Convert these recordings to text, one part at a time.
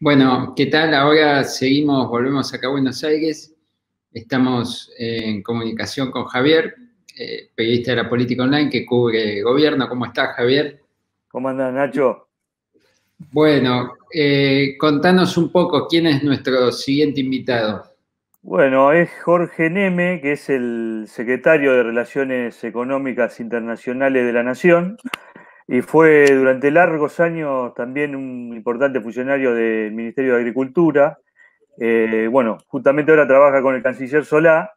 Bueno, ¿qué tal? Ahora seguimos, volvemos acá a Buenos Aires. Estamos en comunicación con Javier, eh, periodista de la política online que cubre gobierno. ¿Cómo estás, Javier? ¿Cómo andas, Nacho? Bueno, eh, contanos un poco quién es nuestro siguiente invitado. Bueno, es Jorge Neme, que es el secretario de Relaciones Económicas Internacionales de la Nación y fue durante largos años también un importante funcionario del Ministerio de Agricultura. Eh, bueno, justamente ahora trabaja con el canciller Solá,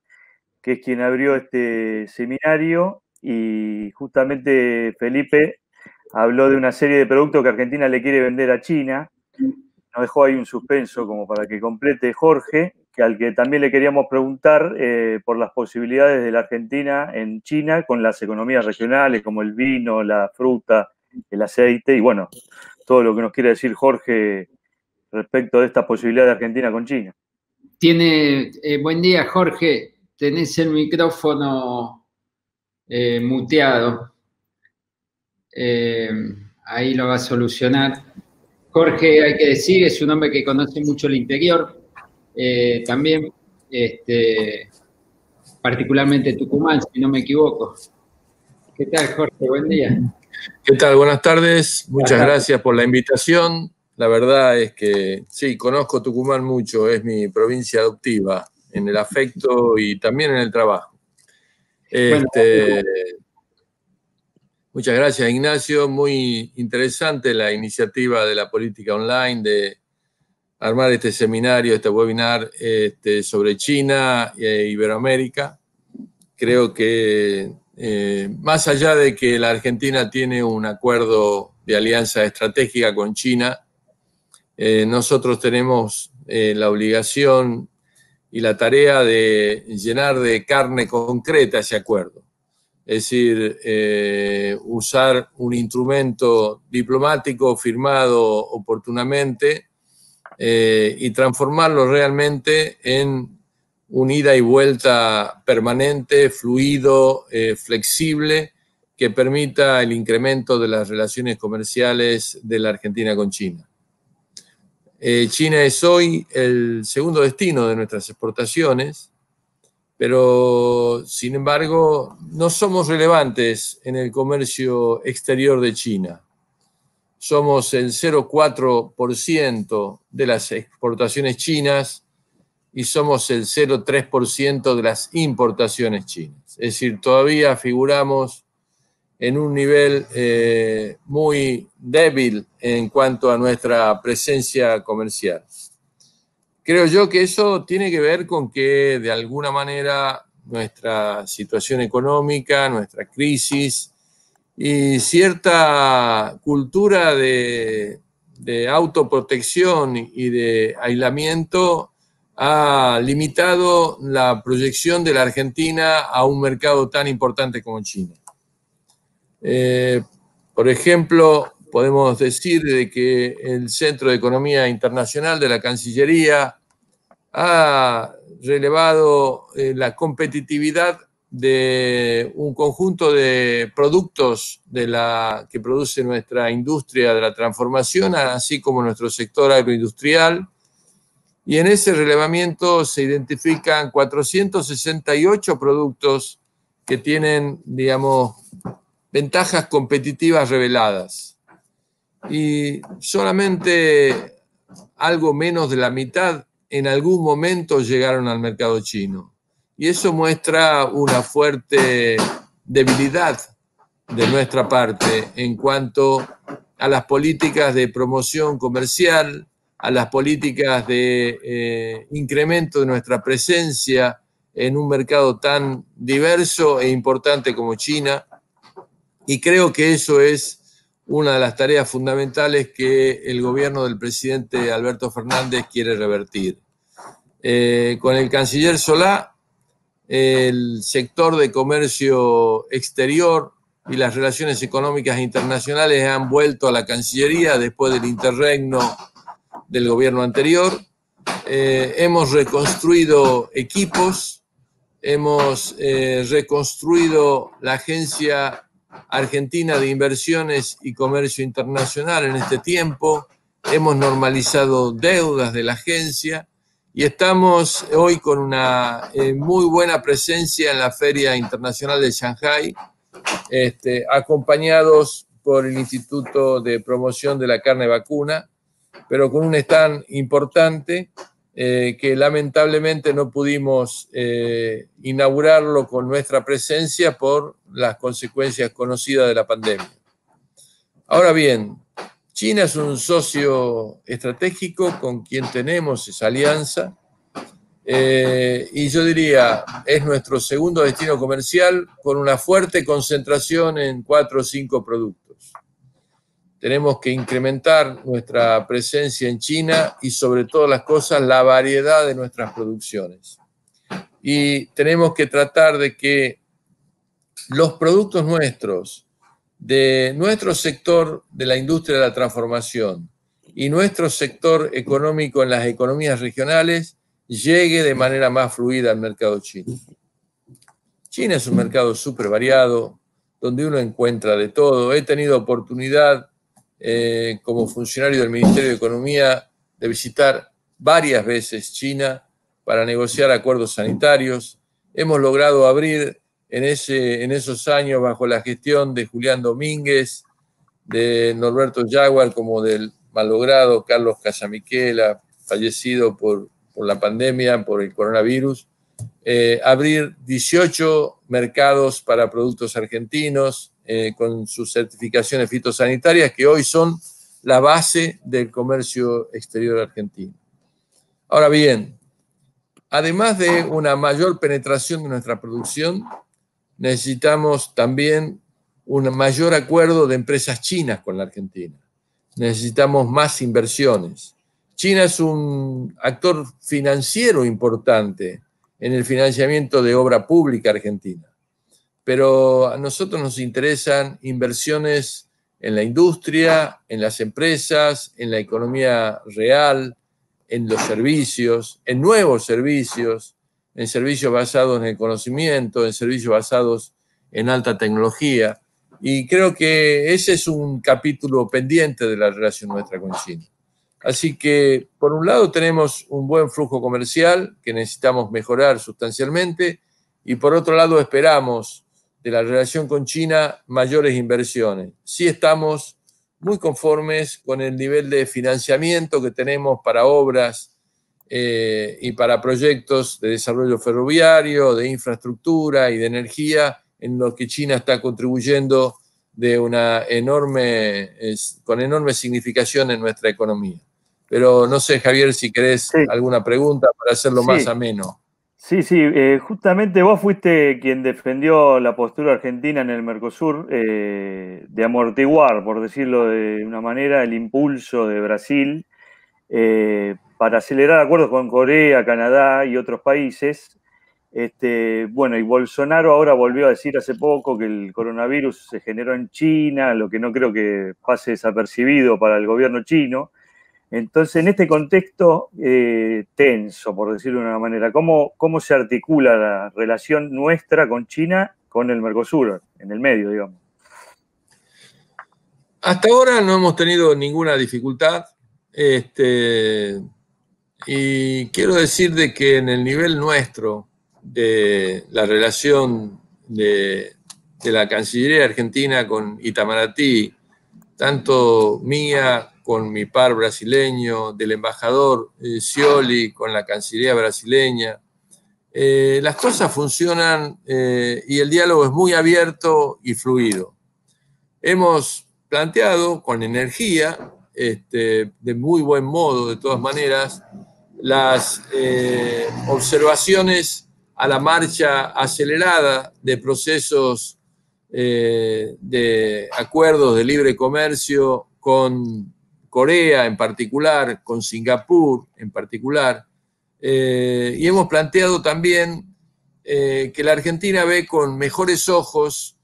que es quien abrió este seminario, y justamente Felipe habló de una serie de productos que Argentina le quiere vender a China. Nos dejó ahí un suspenso como para que complete Jorge que al que también le queríamos preguntar eh, por las posibilidades de la Argentina en China con las economías regionales como el vino, la fruta, el aceite y bueno, todo lo que nos quiere decir Jorge respecto de esta posibilidad de Argentina con China. Tiene, eh, buen día Jorge, tenés el micrófono eh, muteado. ahí lo va a solucionar. Jorge, hay que decir, es un hombre que conoce mucho el interior, eh, también, este, particularmente Tucumán, si no me equivoco. ¿Qué tal, Jorge? Buen día. ¿Qué tal? Buenas tardes. Muchas gracias por la invitación. La verdad es que sí, conozco Tucumán mucho, es mi provincia adoptiva, en el afecto y también en el trabajo. Este, muchas gracias, Ignacio. Muy interesante la iniciativa de la política online de armar este seminario, este webinar este, sobre China e Iberoamérica. Creo que eh, más allá de que la Argentina tiene un acuerdo de alianza estratégica con China, eh, nosotros tenemos eh, la obligación y la tarea de llenar de carne concreta ese acuerdo. Es decir, usar un instrumento diplomático firmado oportunamente eh, y transformarlo realmente en un ida y vuelta permanente, fluido, eh, flexible, que permita el incremento de las relaciones comerciales de la Argentina con China. Eh, China es hoy el segundo destino de nuestras exportaciones, pero sin embargo no somos relevantes en el comercio exterior de China somos el 0,4% de las exportaciones chinas y somos el 0,3% de las importaciones chinas. Es decir, todavía figuramos en un nivel eh, muy débil en cuanto a nuestra presencia comercial. Creo yo que eso tiene que ver con que de alguna manera nuestra situación económica, nuestra crisis, y cierta cultura de, autoprotección y de aislamiento ha limitado la proyección de la Argentina a un mercado tan importante como China. Eh, por ejemplo, podemos decir de que el Centro de Economía Internacional de la Cancillería ha relevado eh, la competitividad de un conjunto de productos de la, que produce nuestra industria de la transformación, así como nuestro sector agroindustrial. Y en ese relevamiento se identifican 468 productos que tienen, digamos, ventajas competitivas reveladas. Y solamente algo menos de la mitad en algún momento llegaron al mercado chino y eso muestra una fuerte debilidad de nuestra parte en cuanto a las políticas de promoción comercial, a las políticas de eh, incremento de nuestra presencia en un mercado tan diverso e importante como China. Y creo que eso es una de las tareas fundamentales que el gobierno del presidente Alberto Fernández quiere revertir. Eh, con el canciller Solá el sector de comercio exterior y las relaciones económicas internacionales han vuelto a la Cancillería después del interregno del gobierno anterior. Eh, hemos reconstruido equipos, hemos eh, reconstruido la Agencia Argentina de Inversiones y Comercio Internacional en este tiempo, hemos normalizado deudas de la agencia, y estamos hoy con una eh, muy buena presencia en la Feria Internacional de Shanghai, este, acompañados por el Instituto de Promoción de la Carne Vacuna, pero con un stand importante eh, que lamentablemente no pudimos eh, inaugurarlo con nuestra presencia por las consecuencias conocidas de la pandemia. Ahora bien, China es un socio estratégico con quien tenemos esa alianza. Eh, y yo diría, es nuestro segundo destino comercial con una fuerte concentración en cuatro o cinco productos. Tenemos que incrementar nuestra presencia en China y sobre todas las cosas la variedad de nuestras producciones. Y tenemos que tratar de que los productos nuestros de nuestro sector de la industria de la transformación y nuestro sector económico en las economías regionales llegue de manera más fluida al mercado chino. China es un mercado súper variado, donde uno encuentra de todo. He tenido oportunidad eh, como funcionario del Ministerio de Economía de visitar varias veces China para negociar acuerdos sanitarios. Hemos logrado abrir en, ese, en esos años bajo la gestión de Julián Domínguez, de Norberto Jaguar, como del malogrado Carlos Casamiquela, fallecido por, por la pandemia, por el coronavirus, eh, abrir 18 mercados para productos argentinos eh, con sus certificaciones fitosanitarias que hoy son la base del comercio exterior argentino. Ahora bien, además de una mayor penetración de nuestra producción, necesitamos también un mayor acuerdo de empresas chinas con la Argentina. Necesitamos más inversiones. China es un actor financiero importante en el financiamiento de obra pública argentina, pero a nosotros nos interesan inversiones en la industria, en las empresas, en la economía real, en los servicios, en nuevos servicios, en servicios basados en el conocimiento, en servicios basados en alta tecnología. Y creo que ese es un capítulo pendiente de la relación nuestra con China. Así que, por un lado, tenemos un buen flujo comercial que necesitamos mejorar sustancialmente y, por otro lado, esperamos de la relación con China mayores inversiones. Sí estamos muy conformes con el nivel de financiamiento que tenemos para obras eh, y para proyectos de desarrollo ferroviario, de infraestructura y de energía, en los que China está contribuyendo de una enorme, con enorme significación en nuestra economía. Pero no sé, Javier, si querés alguna pregunta para hacerlo más ameno. Sí, sí, eh, justamente vos fuiste quien defendió la postura argentina en el Mercosur eh, de amortiguar, por decirlo de una manera, el impulso de Brasil eh, para acelerar acuerdos con Corea, Canadá y otros países. Este, bueno, y Bolsonaro ahora volvió a decir hace poco que el coronavirus se generó en China, lo que no creo que pase desapercibido para el gobierno chino. Entonces, en este contexto eh, tenso, por decirlo de una manera, ¿cómo, ¿cómo se articula la relación nuestra con China, con el Mercosur, en el medio, digamos? Hasta ahora no hemos tenido ninguna dificultad. Este, y quiero decir de que en el nivel nuestro de la relación de, la Cancillería Argentina con Itamaraty, tanto mía con mi par brasileño, del embajador eh, sioli con la Cancillería brasileña, eh, las cosas funcionan eh, y el diálogo es muy abierto y fluido. Hemos planteado con energía este, de muy buen modo, de todas maneras, las eh, observaciones a la marcha acelerada de procesos eh, de acuerdos de libre comercio con Corea en particular, con Singapur en particular, eh, y hemos planteado también que la Argentina ve con mejores ojos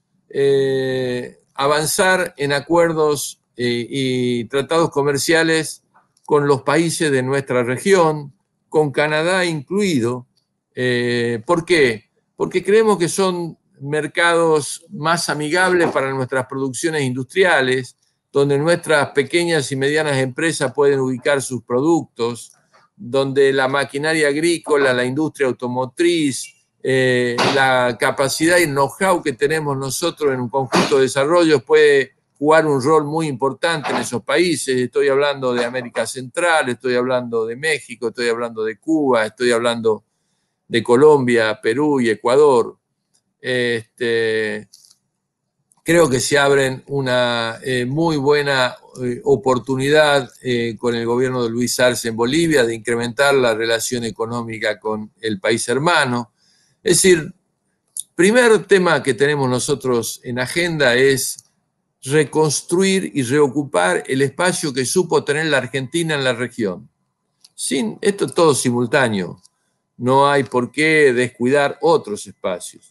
avanzar en acuerdos y tratados comerciales con los países de nuestra región, con Canadá incluido. Eh, ¿Por qué? Porque creemos que son mercados más amigables para nuestras producciones industriales, donde nuestras pequeñas y medianas empresas pueden ubicar sus productos, donde la maquinaria agrícola, la industria automotriz, eh, la capacidad y know-how que tenemos nosotros en un conjunto de desarrollos puede jugar un rol muy importante en esos países. Estoy hablando de América Central, estoy hablando de México, estoy hablando de Cuba, estoy hablando de Colombia, Perú y Ecuador. Este, creo que se abren una eh, muy buena eh, oportunidad eh, con el gobierno de Luis Arce en Bolivia de incrementar la relación económica con el país hermano. Es decir, primer tema que tenemos nosotros en agenda es reconstruir y reocupar el espacio que supo tener la Argentina en la región. Sin, esto es todo simultáneo, no hay por qué descuidar otros espacios.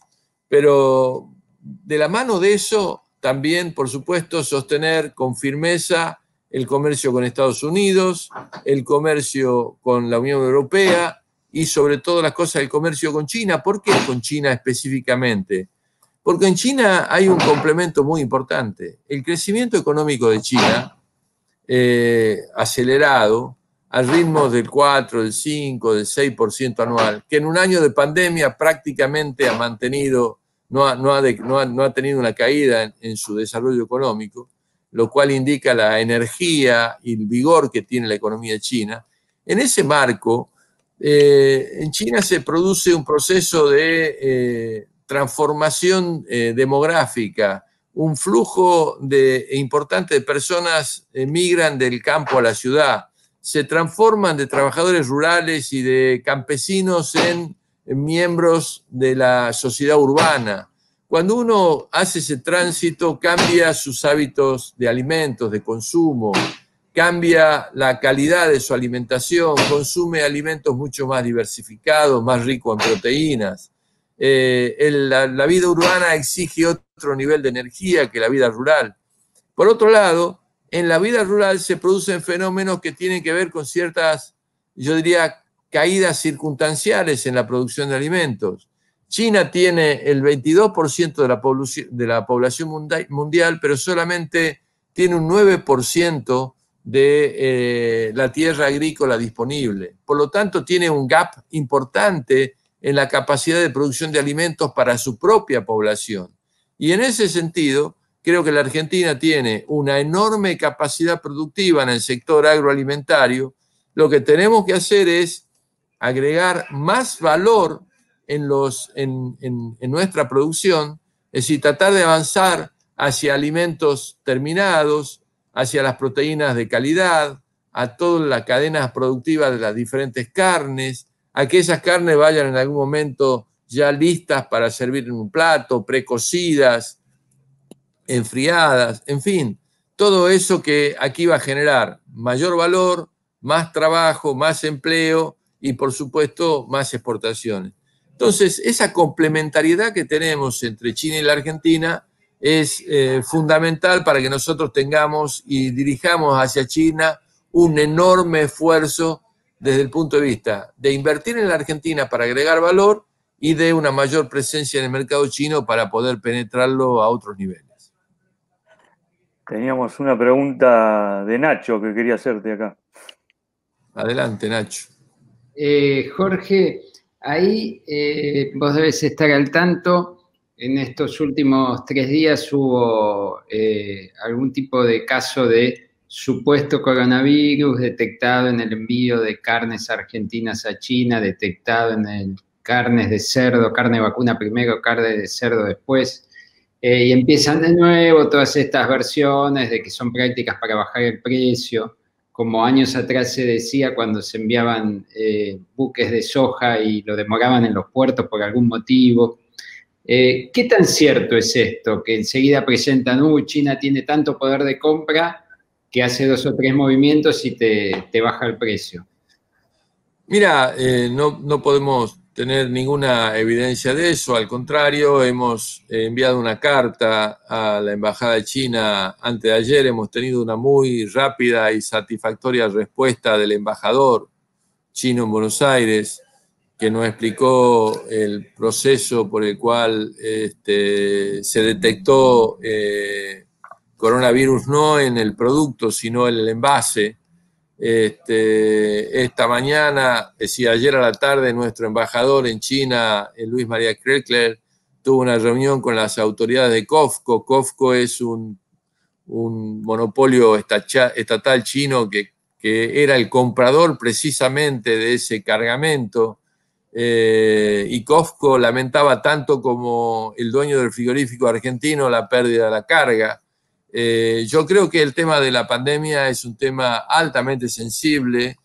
Pero de la mano de eso, también, por supuesto, sostener con firmeza el comercio con Estados Unidos, el comercio con la Unión Europea y sobre todo las cosas del comercio con China. ¿Por qué con China específicamente? Porque en China hay un complemento muy importante. El crecimiento económico de China, eh, acelerado, al ritmo del 4, del 5, del 6% anual, que en un año de pandemia prácticamente ha mantenido, no ha, tenido una caída en, su desarrollo económico, lo cual indica la energía y el vigor que tiene la economía china. En ese marco, eh, en China se produce un proceso de, eh, transformación eh, demográfica, un flujo de, importante de personas emigran eh, del campo a la ciudad, se transforman de trabajadores rurales y de campesinos en, en miembros de la sociedad urbana. Cuando uno hace ese tránsito, cambia sus hábitos de alimentos, de consumo, cambia la calidad de su alimentación, consume alimentos mucho más diversificados, más ricos en proteínas. Eh, la, vida urbana exige otro nivel de energía que la vida rural. Por otro lado, en la vida rural se producen fenómenos que tienen que ver con ciertas, yo diría, caídas circunstanciales en la producción de alimentos. China tiene el 22% de la, población, mundial, pero solamente tiene un 9% de eh, la tierra agrícola disponible. Por lo tanto, tiene un gap importante en la capacidad de producción de alimentos para su propia población. Y en ese sentido, creo que la Argentina tiene una enorme capacidad productiva en el sector agroalimentario. Lo que tenemos que hacer es agregar más valor en, los, en, nuestra producción, es decir, tratar de avanzar hacia alimentos terminados, hacia las proteínas de calidad, a toda la cadena productiva de las diferentes carnes, que esas carnes vayan en algún momento ya listas para servir en un plato, precocidas, enfriadas, en fin, todo eso que aquí va a generar mayor valor, más trabajo, más empleo y por supuesto más exportaciones. Entonces, esa complementariedad que tenemos entre China y la Argentina es eh, fundamental para que nosotros tengamos y dirijamos hacia China un enorme esfuerzo desde el punto de vista de invertir en la Argentina para agregar valor y de una mayor presencia en el mercado chino para poder penetrarlo a otros niveles. Teníamos una pregunta de Nacho que quería hacerte acá. Adelante, Nacho. Eh, Jorge, ahí eh, vos debes estar al tanto. En estos últimos tres días hubo eh, algún tipo de caso de supuesto coronavirus detectado en el envío de carnes argentinas a China, detectado en el carnes de cerdo, carne vacuna primero, carne de cerdo después. Eh, y empiezan de nuevo todas estas versiones de que son prácticas para bajar el precio, como años atrás se decía cuando se enviaban eh, buques de soja y lo demoraban en los puertos por algún motivo. Eh, ¿Qué tan cierto es esto? Que enseguida presentan, uh, China tiene tanto poder de compra que hace dos o tres movimientos y te, baja el precio. Mira, eh, no, podemos tener ninguna evidencia de eso, al contrario, hemos enviado una carta a la Embajada de China antes de ayer, hemos tenido una muy rápida y satisfactoria respuesta del embajador chino en Buenos Aires, que nos explicó el proceso por el cual este, se detectó eh, coronavirus no en el producto, sino en el envase. Este, esta mañana, es decir, ayer a la tarde, nuestro embajador en China, eh, Luis María Krekler, tuvo una reunión con las autoridades de COFCO. COFCO es un, monopolio estatal chino que, era el comprador precisamente de ese cargamento. Eh, y COFCO lamentaba tanto como el dueño del frigorífico argentino la pérdida de la carga. Eh, yo creo que el tema de la pandemia es un tema altamente sensible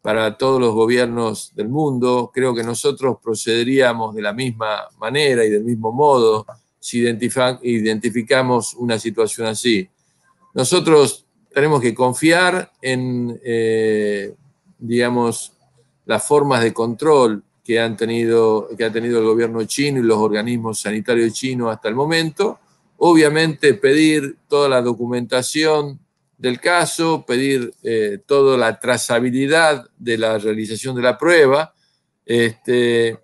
para todos los gobiernos del mundo. Creo que nosotros procederíamos de la misma manera y del mismo modo si identificamos una situación así. Nosotros tenemos que confiar en, eh, digamos, las formas de control que, han tenido, que ha tenido el gobierno chino y los organismos sanitarios chinos hasta el momento obviamente pedir toda la documentación del caso, pedir eh, toda la trazabilidad de la realización de la prueba este,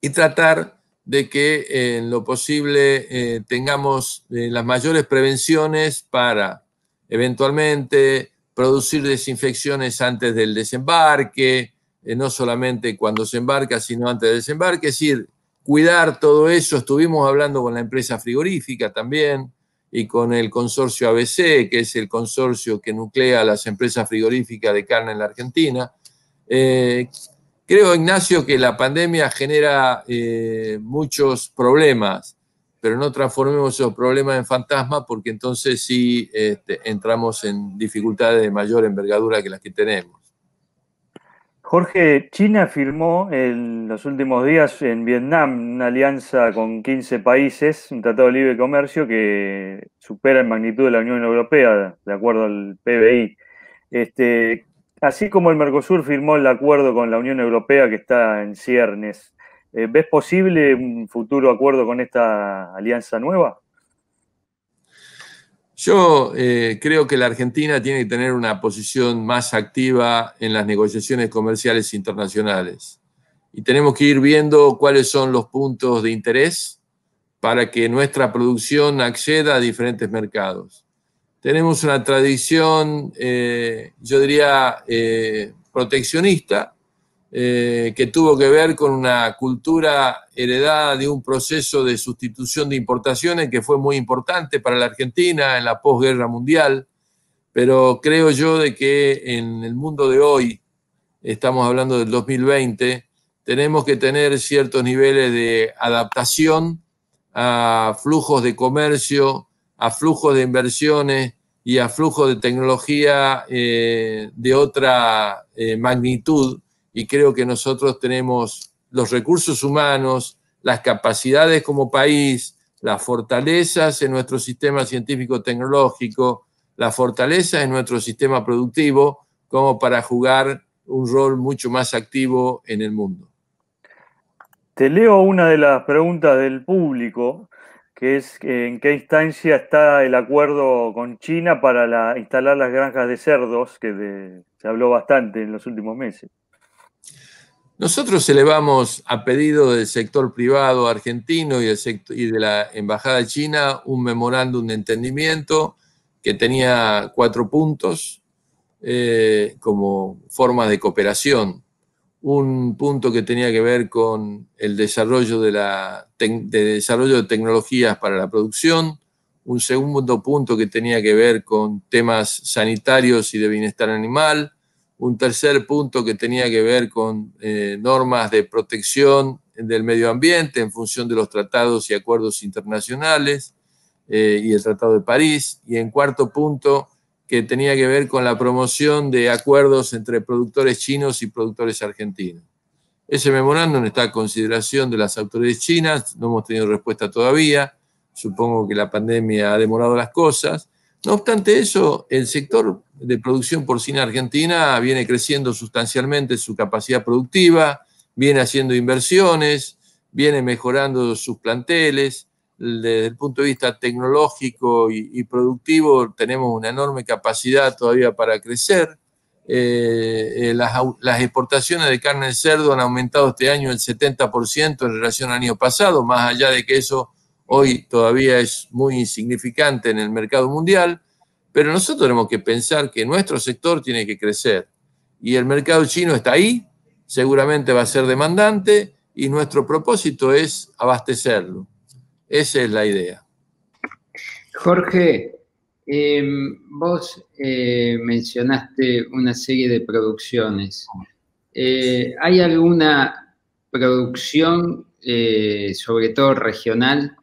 y tratar de que en lo posible eh, tengamos eh, las mayores prevenciones para eventualmente producir desinfecciones antes del desembarque, no solamente cuando se embarca, sino antes del desembarque, es decir, cuidar todo eso. Estuvimos hablando con la empresa frigorífica también y con el consorcio ABC, que es el consorcio que nuclea las empresas frigoríficas de carne en la Argentina. Eh, creo, Ignacio, que la pandemia genera eh, muchos problemas, pero no transformemos esos problemas en fantasmas porque entonces sí este, entramos en dificultades de mayor envergadura que las que tenemos. Jorge, China firmó en los últimos días en Vietnam una alianza con 15 países, un tratado de libre comercio que supera en magnitud de la Unión Europea, de acuerdo al PBI. Este, así como el Mercosur firmó el acuerdo con la Unión Europea que está en ciernes, eh, ¿ves posible un futuro acuerdo con esta alianza nueva? Yo eh, creo que la Argentina tiene que tener una posición más activa en las negociaciones comerciales internacionales y tenemos que ir viendo cuáles son los puntos de interés para que nuestra producción acceda a diferentes mercados. Tenemos una tradición, eh, yo diría, eh, proteccionista eh, que tuvo que ver con una cultura heredada de un proceso de sustitución de importaciones que fue muy importante para la Argentina en la posguerra mundial, pero creo yo de que en el mundo de hoy, estamos hablando del 2020, tenemos que tener ciertos niveles de adaptación a flujos de comercio, a flujos de inversiones y a flujos de tecnología eh, de otra eh, magnitud y creo que nosotros tenemos los recursos humanos, las capacidades como país, las fortalezas en nuestro sistema científico-tecnológico, las fortalezas en nuestro sistema productivo, como para jugar un rol mucho más activo en el mundo. Te leo una de las preguntas del público, que es eh, en qué instancia está el acuerdo con China para instalar las granjas de cerdos, que se habló bastante en los últimos meses. Nosotros elevamos a pedido del sector privado argentino y, de la Embajada China un memorándum de entendimiento que tenía cuatro puntos eh, como formas de cooperación. Un punto que tenía que ver con el desarrollo de desarrollo de tecnologías para la producción, un segundo punto que tenía que ver con temas sanitarios y de bienestar animal, un tercer punto que tenía que ver con eh, normas de protección del medio ambiente en función de los tratados y acuerdos internacionales eh, y el Tratado de París, y en cuarto punto que tenía que ver con la promoción de acuerdos entre productores chinos y productores argentinos. Ese memorándum está a consideración de las autoridades chinas, no hemos tenido respuesta todavía, supongo que la pandemia ha demorado las cosas, no obstante eso, el sector de producción porcina argentina viene creciendo sustancialmente su capacidad productiva, viene haciendo inversiones, viene mejorando sus planteles. Desde el punto de vista tecnológico y, productivo tenemos una enorme capacidad todavía para crecer. Eh, eh, las, las, exportaciones de carne de cerdo han aumentado este año el 70% en relación al año pasado, más allá de que eso hoy todavía es muy insignificante en el mercado mundial, pero nosotros tenemos que pensar que nuestro sector tiene que crecer y el mercado chino está ahí, seguramente va a ser demandante y nuestro propósito es abastecerlo. Esa es la idea. Jorge, em, vos eh, mencionaste una serie de producciones. Eh, ¿Hay alguna producción, eh, sobre todo regional,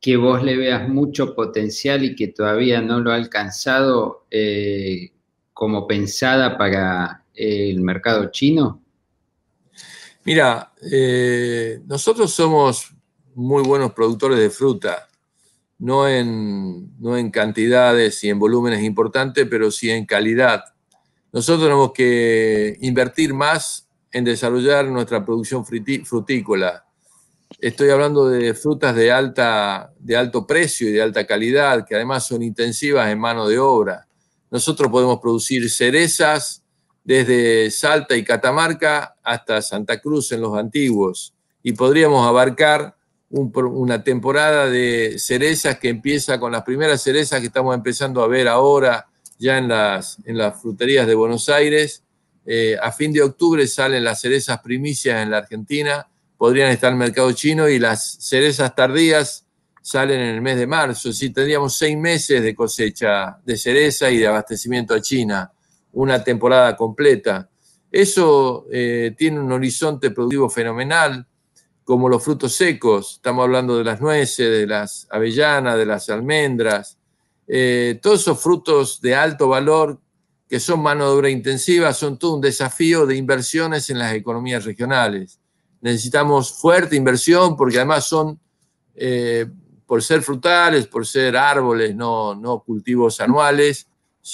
que vos le veas mucho potencial y que todavía no lo ha alcanzado eh, como pensada para eh, el mercado chino? Mira, eh, nosotros somos muy buenos productores de fruta, no en, no en cantidades y en volúmenes importantes, pero sí en calidad. Nosotros tenemos que invertir más en desarrollar nuestra producción frutícola Estoy hablando de frutas de, de alto precio y de alta calidad, que además son intensivas en mano de obra. Nosotros podemos producir cerezas desde Salta y Catamarca hasta Santa Cruz en los antiguos y podríamos abarcar una temporada de cerezas que empieza con las primeras cerezas que estamos empezando a ver ahora ya en las, fruterías de Buenos Aires. Eh, a fin de octubre salen las cerezas primicias en la Argentina podrían estar en el mercado chino y las cerezas tardías salen en el mes de marzo. Si tendríamos seis meses de cosecha de cereza y de abastecimiento a China, una temporada completa. Eso eh, tiene un horizonte productivo fenomenal, como los frutos secos, estamos hablando de las nueces, de las avellanas, de las almendras, eh, todos esos frutos de alto valor que son mano de obra intensiva, son todo un desafío de inversiones en las economías regionales necesitamos fuerte inversión porque además son, eh, por ser frutales, por ser árboles, no, cultivos anuales,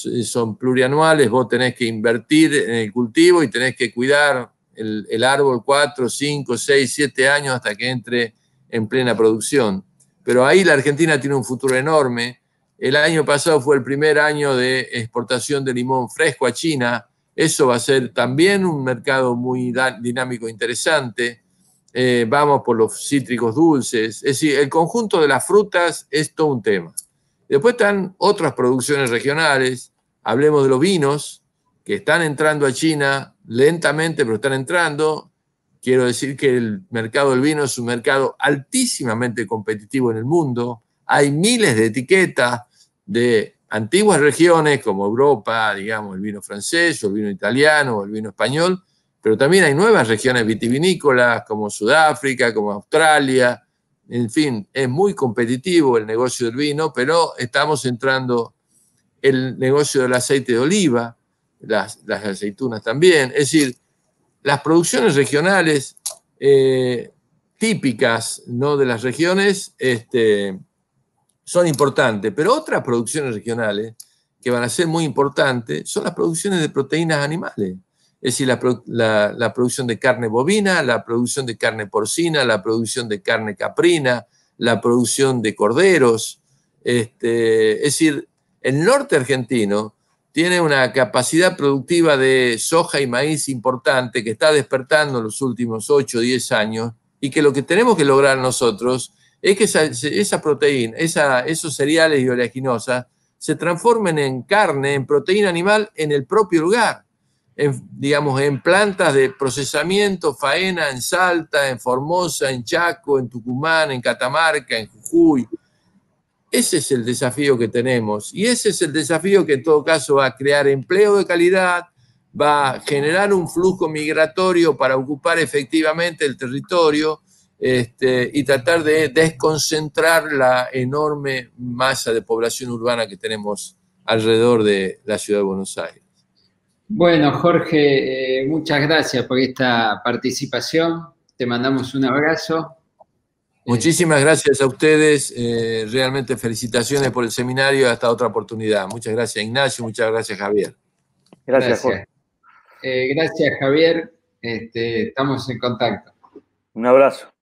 eh, son plurianuales, vos tenés que invertir en el cultivo y tenés que cuidar el, árbol 4, 5, 6, 7 años hasta que entre en plena producción. Pero ahí la Argentina tiene un futuro enorme. El año pasado fue el primer año de exportación de limón fresco a China eso va a ser también un mercado muy dinámico, interesante. Eh, vamos por los cítricos dulces. Es decir, el conjunto de las frutas es todo un tema. Después están otras producciones regionales. Hablemos de los vinos, que están entrando a China lentamente, pero están entrando. Quiero decir que el mercado del vino es un mercado altísimamente competitivo en el mundo. Hay miles de etiquetas de antiguas regiones como Europa, digamos, el vino francés, o el vino italiano, o el vino español, pero también hay nuevas regiones vitivinícolas como Sudáfrica, como Australia, en fin, es muy competitivo el negocio del vino, pero estamos entrando el negocio del aceite de oliva, las, aceitunas también, es decir, las producciones regionales eh, típicas ¿no? de las regiones, este, son importantes, pero otras producciones regionales que van a ser muy importantes son las producciones de proteínas animales. Es decir, la, producción de carne bovina, la producción de carne porcina, la producción de carne caprina, la producción de corderos. Este, es decir, el norte argentino tiene una capacidad productiva de soja y maíz importante que está despertando en los últimos 8 o 10 años y que lo que tenemos que lograr nosotros es que esa, proteína, esa, esos cereales y oleaginosas se transformen en carne, en proteína animal, en el propio lugar. digamos, en plantas de procesamiento, faena en Salta, en Formosa, en Chaco, en Tucumán, en Catamarca, en Jujuy. Ese es el desafío que tenemos y ese es el desafío que en todo caso va a crear empleo de calidad, va a generar un flujo migratorio para ocupar efectivamente el territorio este, y tratar de desconcentrar la enorme masa de población urbana que tenemos alrededor de la ciudad de Buenos Aires. Bueno, Jorge, eh, muchas gracias por esta participación. Te mandamos un abrazo. Muchísimas eh, gracias a ustedes. Eh, realmente felicitaciones por el seminario hasta otra oportunidad. Muchas gracias, Ignacio. Muchas gracias, Javier. Gracias, gracias. Jorge. gracias, Javier. Este, estamos en contacto. Un abrazo.